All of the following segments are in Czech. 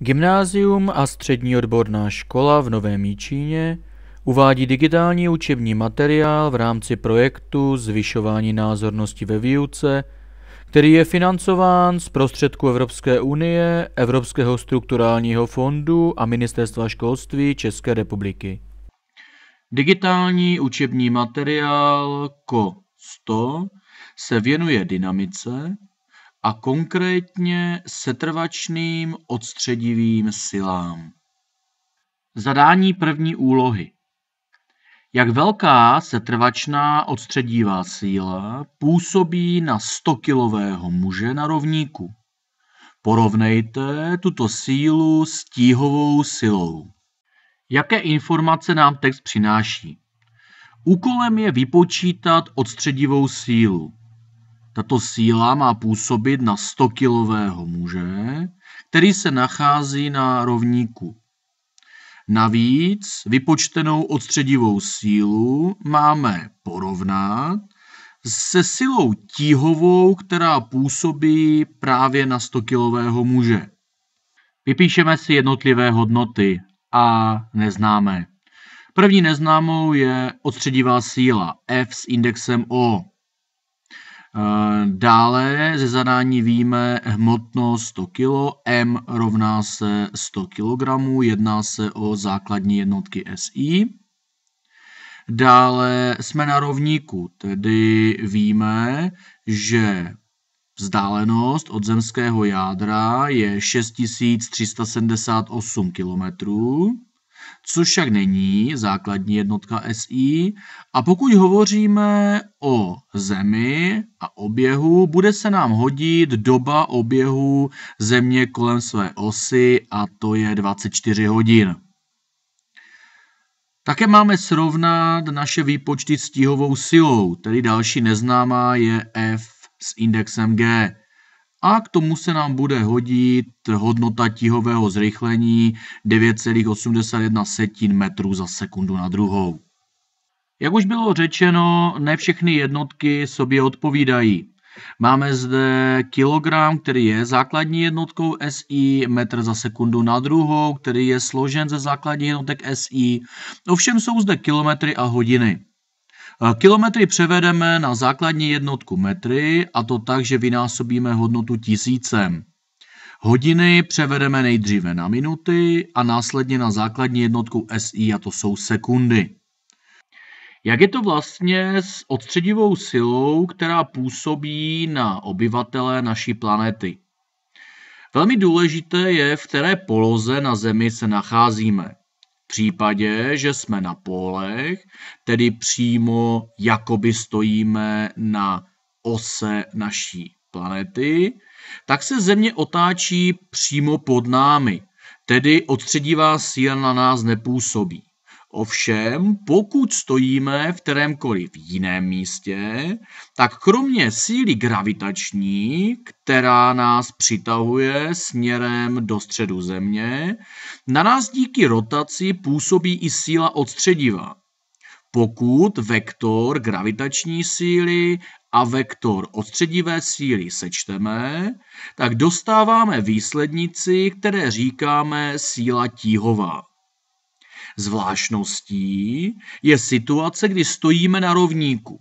Gymnázium a střední odborná škola v Novém Jíčíně uvádí digitální učební materiál v rámci projektu Zvyšování názornosti ve výuce, který je financován z prostředků Evropské unie, Evropského strukturálního fondu a Ministerstva školství České republiky. Digitální učební materiál KO 100 se věnuje dynamice, a konkrétně setrvačným odstředivým silám. Zadání první úlohy. Jak velká setrvačná odstředivá síla působí na 100-kilového muže na rovníku? Porovnejte tuto sílu s tíhovou silou. Jaké informace nám text přináší? Úkolem je vypočítat odstředivou sílu. Tato síla má působit na 100-kilového muže, který se nachází na rovníku. Navíc vypočtenou odstředivou sílu máme porovnat se silou tíhovou, která působí právě na 100-kilového muže. Vypíšeme si jednotlivé hodnoty a neznáme. První neznámou je odstředivá síla F s indexem O. Eh, dále ze zadání víme hmotnost 100 kg, M rovná se 100 kg, jedná se o základní jednotky SI. Dále jsme na rovníku, tedy víme, že vzdálenost od zemského jádra je 6378 km což však není základní jednotka SI. A pokud hovoříme o Zemi a oběhu, bude se nám hodit doba oběhu Země kolem své osy a to je 24 hodin. Také máme srovnat naše výpočty s tíhovou silou, tedy další neznámá je F s indexem G. A k tomu se nám bude hodit hodnota tíhového zrychlení 9,81 setin metrů za sekundu na druhou. Jak už bylo řečeno, ne všechny jednotky sobě odpovídají. Máme zde kilogram, který je základní jednotkou SI, metr za sekundu na druhou, který je složen ze základních jednotek SI. Ovšem jsou zde kilometry a hodiny. Kilometry převedeme na základní jednotku metry a to tak, že vynásobíme hodnotu tisícem. Hodiny převedeme nejdříve na minuty a následně na základní jednotku SI a to jsou sekundy. Jak je to vlastně s odstředivou silou, která působí na obyvatele naší planety? Velmi důležité je, v které poloze na Zemi se nacházíme. V případě, že jsme na polech, tedy přímo jakoby stojíme na ose naší planety, tak se Země otáčí přímo pod námi, tedy odstředivá síla na nás nepůsobí. Ovšem, pokud stojíme v kterémkoliv jiném místě, tak kromě síly gravitační, která nás přitahuje směrem do středu Země, na nás díky rotaci působí i síla odstřediva. Pokud vektor gravitační síly a vektor odstředivé síly sečteme, tak dostáváme výslednici, které říkáme síla tíhová. Zvláštností je situace, kdy stojíme na rovníku,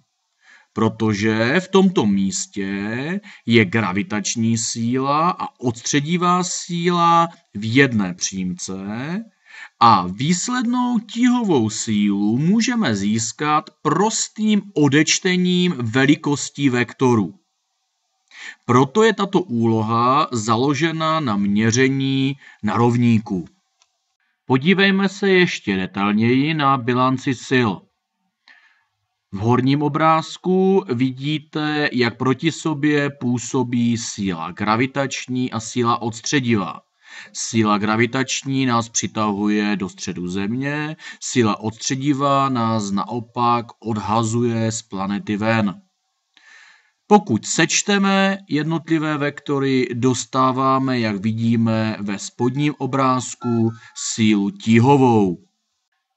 protože v tomto místě je gravitační síla a odstředivá síla v jedné přímce a výslednou tíhovou sílu můžeme získat prostým odečtením velikostí vektorů. Proto je tato úloha založena na měření na rovníku. Podívejme se ještě detailněji na bilanci sil. V horním obrázku vidíte, jak proti sobě působí síla gravitační a síla odstředivá. Síla gravitační nás přitahuje do středu Země, síla odstředivá nás naopak odhazuje z planety ven. Pokud sečteme jednotlivé vektory, dostáváme, jak vidíme ve spodním obrázku, sílu tíhovou.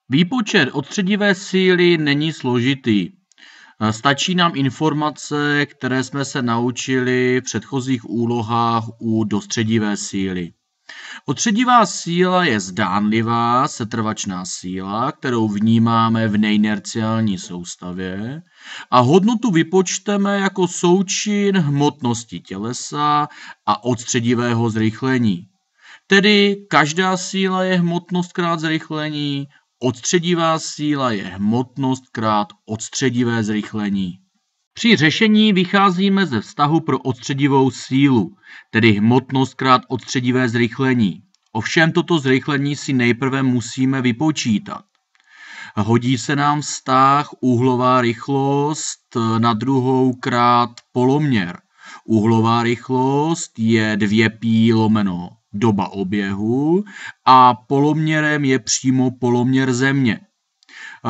Výpočet odstředivé síly není složitý. Stačí nám informace, které jsme se naučili v předchozích úlohách u dostředivé síly. Potředivá síla je zdánlivá setrvačná síla, kterou vnímáme v neinerciální soustavě a hodnotu vypočteme jako součin hmotnosti tělesa a odstředivého zrychlení. Tedy každá síla je hmotnost krát zrychlení, odstředivá síla je hmotnost krát odstředivé zrychlení. Při řešení vycházíme ze vztahu pro odstředivou sílu, tedy hmotnost krát odstředivé zrychlení. Ovšem toto zrychlení si nejprve musíme vypočítat. Hodí se nám vztah úhlová rychlost na druhou krát poloměr. Úhlová rychlost je 2 π lomeno doba oběhu a poloměrem je přímo poloměr země.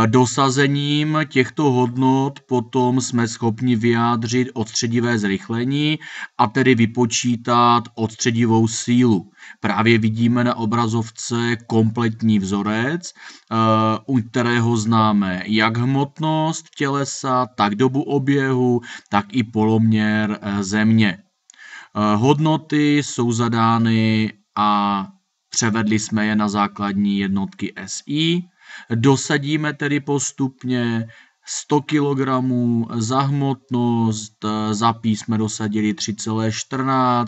Dosazením těchto hodnot potom jsme schopni vyjádřit odstředivé zrychlení a tedy vypočítat odstředivou sílu. Právě vidíme na obrazovce kompletní vzorec, eh, u kterého známe jak hmotnost tělesa, tak dobu oběhu, tak i poloměr eh, země. Eh, hodnoty jsou zadány a převedli jsme je na základní jednotky SI. Dosadíme tedy postupně 100 kg za hmotnost, za pí jsme dosadili 3,14,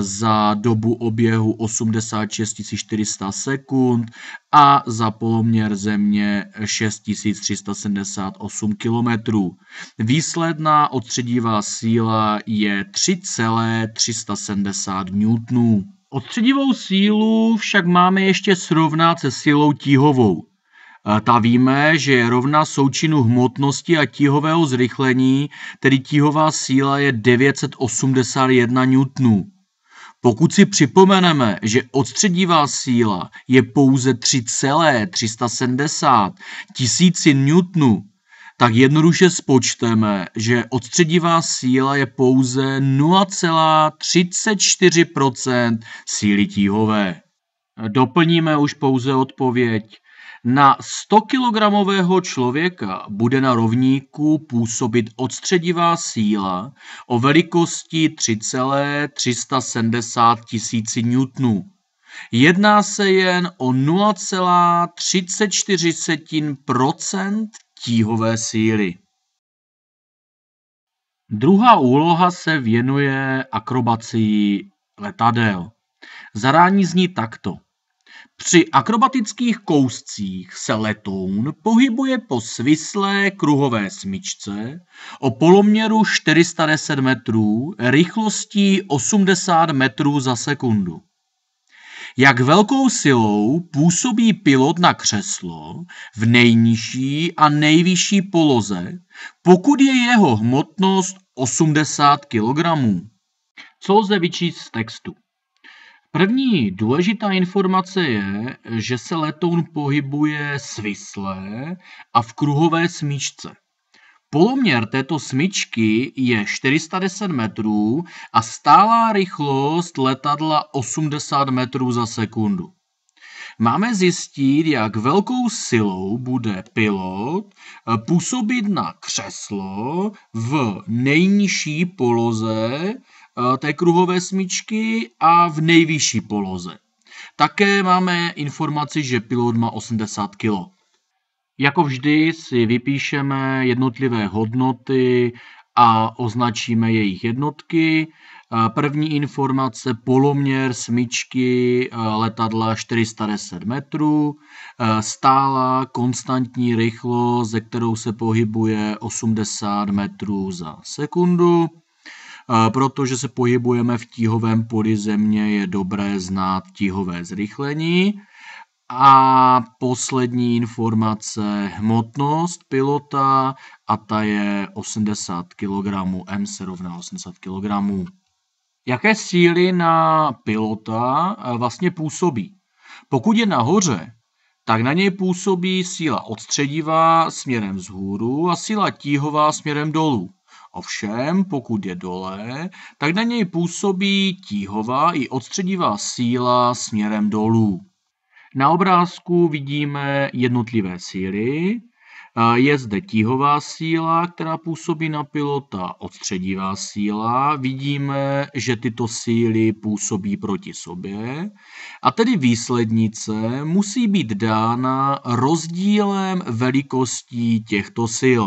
za dobu oběhu 86 400 sekund a za poloměr země 6378 km. Výsledná odstředivá síla je 3,370 Newtonů. Odstředivou sílu však máme ještě srovnat se silou tíhovou. Ta víme, že je rovna součinu hmotnosti a tíhového zrychlení, tedy tíhová síla je 981 newtonů. Pokud si připomeneme, že odstředivá síla je pouze 3,370 tisíci newtonů, tak jednoduše spočteme, že odstředivá síla je pouze 0,34 síly tíhové. Doplníme už pouze odpověď. Na 100 kg člověka bude na rovníku působit odstředivá síla o velikosti 3,370 tisíci newtonů. Jedná se jen o 0,34 tíhové síly. Druhá úloha se věnuje akrobacii letadel. Zarání zní takto. Při akrobatických kouscích se letoun pohybuje po svislé kruhové smyčce o poloměru 410 metrů rychlostí 80 metrů za sekundu jak velkou silou působí pilot na křeslo v nejnižší a nejvyšší poloze, pokud je jeho hmotnost 80 kg. Co lze vyčíst z textu? První důležitá informace je, že se letoun pohybuje svisle a v kruhové smíčce. Poloměr této smyčky je 410 metrů a stálá rychlost letadla 80 metrů za sekundu. Máme zjistit, jak velkou silou bude pilot působit na křeslo v nejnižší poloze eh, té kruhové smyčky a v nejvyšší poloze. Také máme informaci, že pilot má 80 kg. Jako vždy si vypíšeme jednotlivé hodnoty a označíme jejich jednotky. První informace poloměr smyčky letadla 410 metrů, stála konstantní rychlost, ze kterou se pohybuje 80 metrů za sekundu. Protože se pohybujeme v tíhovém poli země, je dobré znát tíhové zrychlení. A poslední informace, hmotnost pilota a ta je 80 kg, M se rovná 80 kg. Jaké síly na pilota e, vlastně působí? Pokud je nahoře, tak na něj působí síla odstředivá směrem vzhůru a síla tíhová směrem dolů. Ovšem, pokud je dole, tak na něj působí tíhová i odstředivá síla směrem dolů. Na obrázku vidíme jednotlivé síly. Je zde tíhová síla, která působí na pilota, odstředivá síla. Vidíme, že tyto síly působí proti sobě. A tedy výslednice musí být dána rozdílem velikostí těchto sil.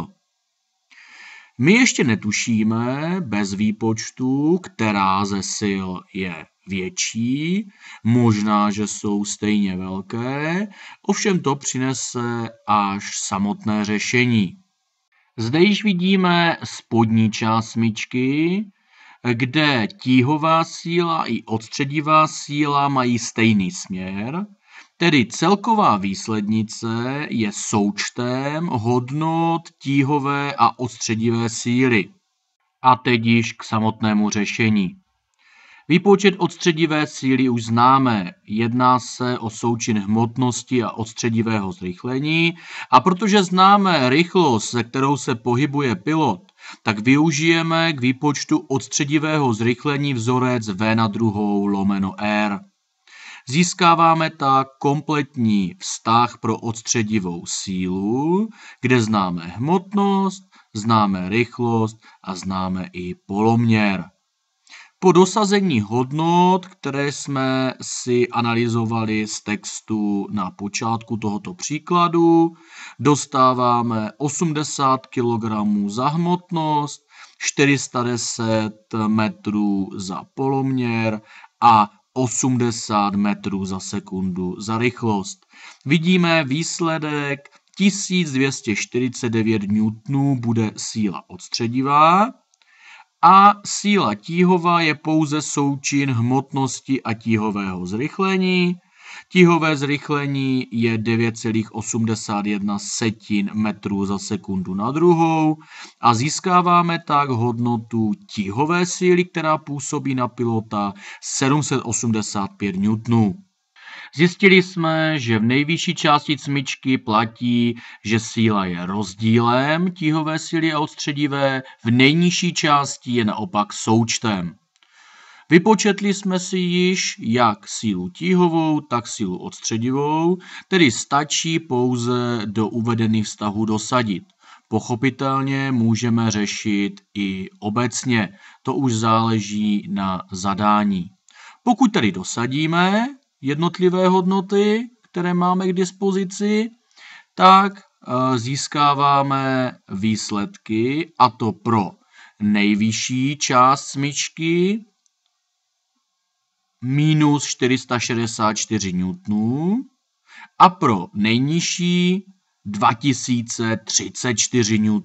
My ještě netušíme bez výpočtu, která ze sil je větší, možná, že jsou stejně velké, ovšem to přinese až samotné řešení. Zde již vidíme spodní část smyčky, kde tíhová síla i odstředivá síla mají stejný směr, Tedy celková výslednice je součtem hodnot tíhové a odstředivé síly. A teď již k samotnému řešení. Výpočet odstředivé síly už známe. Jedná se o součin hmotnosti a odstředivého zrychlení. A protože známe rychlost, se kterou se pohybuje pilot, tak využijeme k výpočtu odstředivého zrychlení vzorec V na druhou lomeno R. Získáváme tak kompletní vztah pro odstředivou sílu, kde známe hmotnost, známe rychlost a známe i poloměr. Po dosazení hodnot, které jsme si analyzovali z textu na počátku tohoto příkladu, dostáváme 80 kg za hmotnost, 410 metrů za poloměr a 80 metrů za sekundu za rychlost. Vidíme výsledek 1249 newtonů bude síla odstředivá a síla tíhová je pouze součin hmotnosti a tíhového zrychlení Tíhové zrychlení je 9,81 setin metrů za sekundu na druhou a získáváme tak hodnotu tíhové síly, která působí na pilota 785 N. Zjistili jsme, že v nejvyšší části smyčky platí, že síla je rozdílem tíhové síly a odstředivé, v nejnižší části je naopak součtem. Vypočetli jsme si již jak sílu tíhovou, tak sílu odstředivou, tedy stačí pouze do uvedených vztahů dosadit. Pochopitelně můžeme řešit i obecně, to už záleží na zadání. Pokud tedy dosadíme jednotlivé hodnoty, které máme k dispozici, tak eh, získáváme výsledky, a to pro nejvyšší část smyčky, minus 464 N a pro nejnižší 2034 N.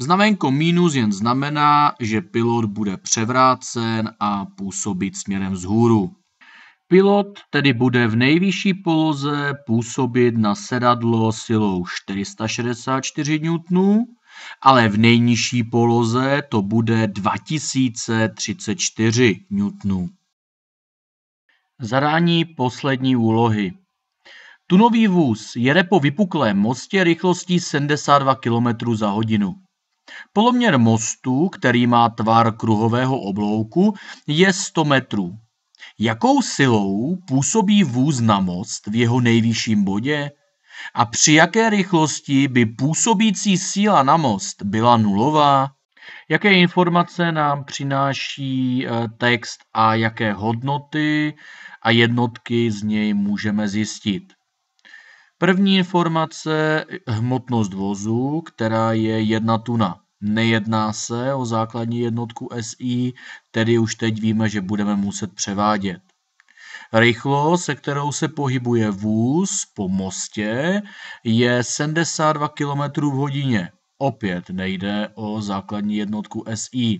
Znamenko minus jen znamená, že pilot bude převrácen a působit směrem vzhůru. Pilot tedy bude v nejvyšší poloze působit na sedadlo silou 464 N, ale v nejnižší poloze to bude 2034 N. Zadání poslední úlohy. Tunový vůz jede po vypuklém mostě rychlostí 72 km za hodinu. Poloměr mostu, který má tvar kruhového oblouku, je 100 metrů. Jakou silou působí vůz na most v jeho nejvyšším bodě? A při jaké rychlosti by působící síla na most byla nulová? Jaké informace nám přináší eh, text a jaké hodnoty a jednotky z něj můžeme zjistit? První informace hmotnost vozu, která je jedna tuna. Nejedná se o základní jednotku SI, tedy už teď víme, že budeme muset převádět. Rychlost, se kterou se pohybuje vůz po mostě, je 72 km v hodině. Opět nejde o základní jednotku SI.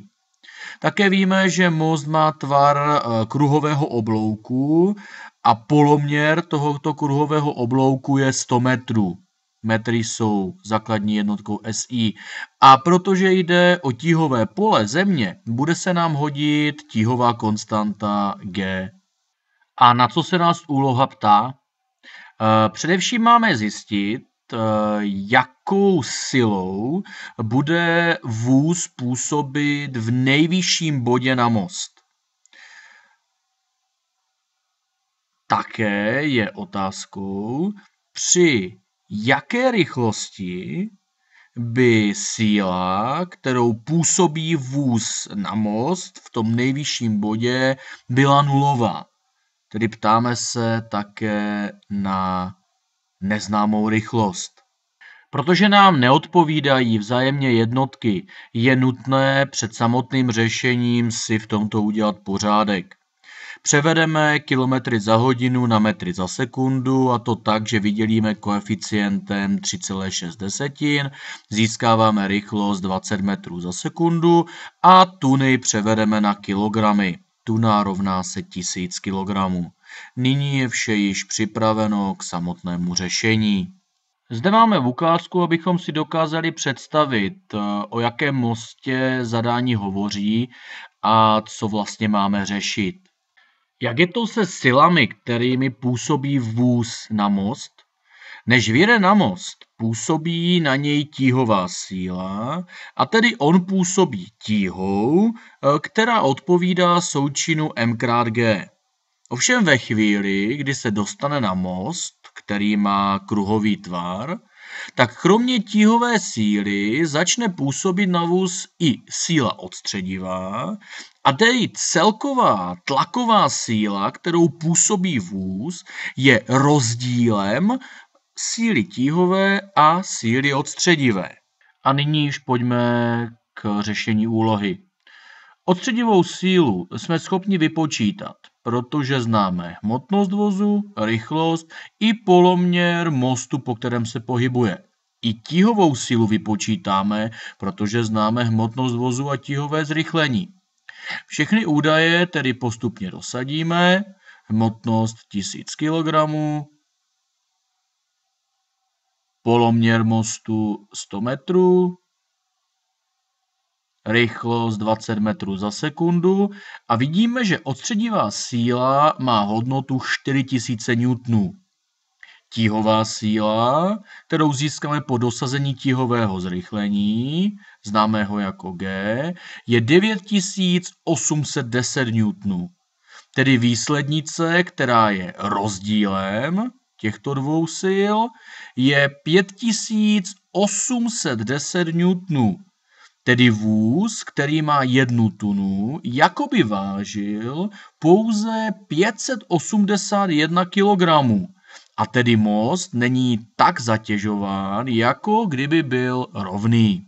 Také víme, že most má tvar e, kruhového oblouku a poloměr tohoto kruhového oblouku je 100 metrů. Metry jsou základní jednotkou SI. A protože jde o tíhové pole Země, bude se nám hodit tíhová konstanta G. A na co se nás úloha ptá? E, především máme zjistit, Eh, jakou silou bude vůz působit v nejvyšším bodě na most. Také je otázkou, při jaké rychlosti by síla, kterou působí vůz na most v tom nejvyšším bodě, byla nulová. Tedy ptáme se také na neznámou rychlost. Protože nám neodpovídají vzájemně jednotky, je nutné před samotným řešením si v tomto udělat pořádek. Převedeme kilometry za hodinu na metry za sekundu a to tak, že vydělíme koeficientem 3,6 desetin, získáváme rychlost 20 metrů za sekundu a tuny převedeme na kilogramy. Tuna rovná se 1000 kilogramů. Nyní je vše již připraveno k samotnému řešení. Zde máme v ukázku, abychom si dokázali představit, eh, o jakém mostě zadání hovoří a co vlastně máme řešit. Jak je to se silami, kterými působí vůz na most? Než vyjede na most, působí na něj tíhová síla, a tedy on působí tíhou, eh, která odpovídá součinu m krát g. Ovšem ve chvíli, kdy se dostane na most, který má kruhový tvar, tak kromě tíhové síly začne působit na vůz i síla odstředivá a tedy celková tlaková síla, kterou působí vůz, je rozdílem síly tíhové a síly odstředivé. A nyní již pojďme k řešení úlohy. Odstředivou sílu jsme schopni vypočítat protože známe hmotnost vozu, rychlost i poloměr mostu, po kterém se pohybuje. I tíhovou sílu vypočítáme, protože známe hmotnost vozu a tíhové zrychlení. Všechny údaje tedy postupně dosadíme, hmotnost 1000 kg, poloměr mostu 100 metrů, rychlost 20 metrů za sekundu a vidíme, že odstředivá síla má hodnotu 4000 newtonů. Tíhová síla, kterou získáme po dosazení tíhového zrychlení, známého jako G, je 9810 newtonů. Tedy výslednice, která je rozdílem těchto dvou sil, je 5810 newtonů Tedy vůz, který má jednu tunu, jako by vážil pouze 581 kg. A tedy most není tak zatěžován, jako kdyby byl rovný.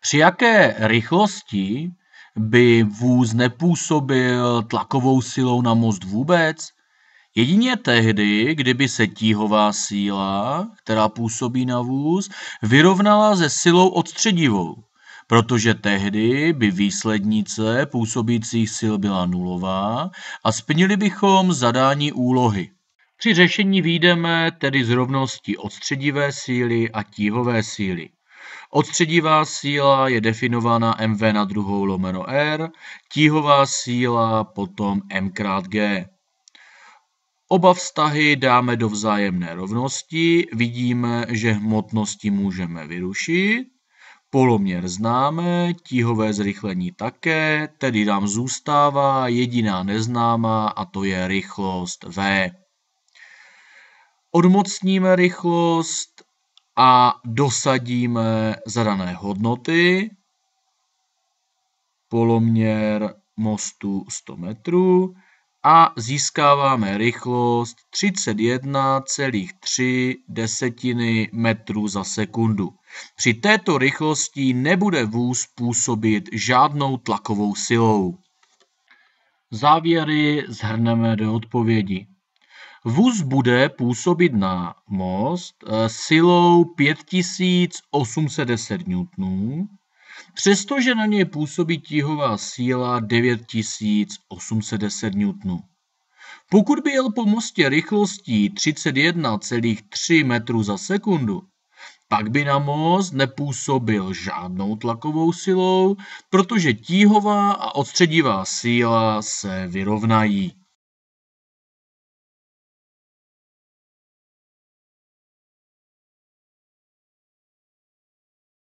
Při jaké rychlosti by vůz nepůsobil tlakovou silou na most vůbec? Jedině tehdy, kdyby se tíhová síla, která působí na vůz, vyrovnala se silou odstředivou protože tehdy by výslednice působících sil byla nulová a splnili bychom zadání úlohy. Při řešení výjdeme tedy z rovnosti odstředivé síly a tívové síly. Odstředivá síla je definována mv na druhou lomeno r, tíhová síla potom m krát g. Oba vztahy dáme do vzájemné rovnosti, vidíme, že hmotnosti můžeme vyrušit Poloměr známe, tíhové zrychlení také, tedy nám zůstává jediná neznámá a to je rychlost v. Odmocníme rychlost a dosadíme zadané hodnoty. Poloměr mostu 100 metrů a získáváme rychlost 31,3 desetiny metrů za sekundu. Při této rychlosti nebude vůz působit žádnou tlakovou silou. Závěry zhrneme do odpovědi. Vůz bude působit na most eh, silou 5810 N, přestože na něj působí tíhová síla 9810 N. Pokud by jel po mostě rychlostí 31,3 m za sekundu, pak by na most nepůsobil žádnou tlakovou silou, protože tíhová a odstředivá síla se vyrovnají.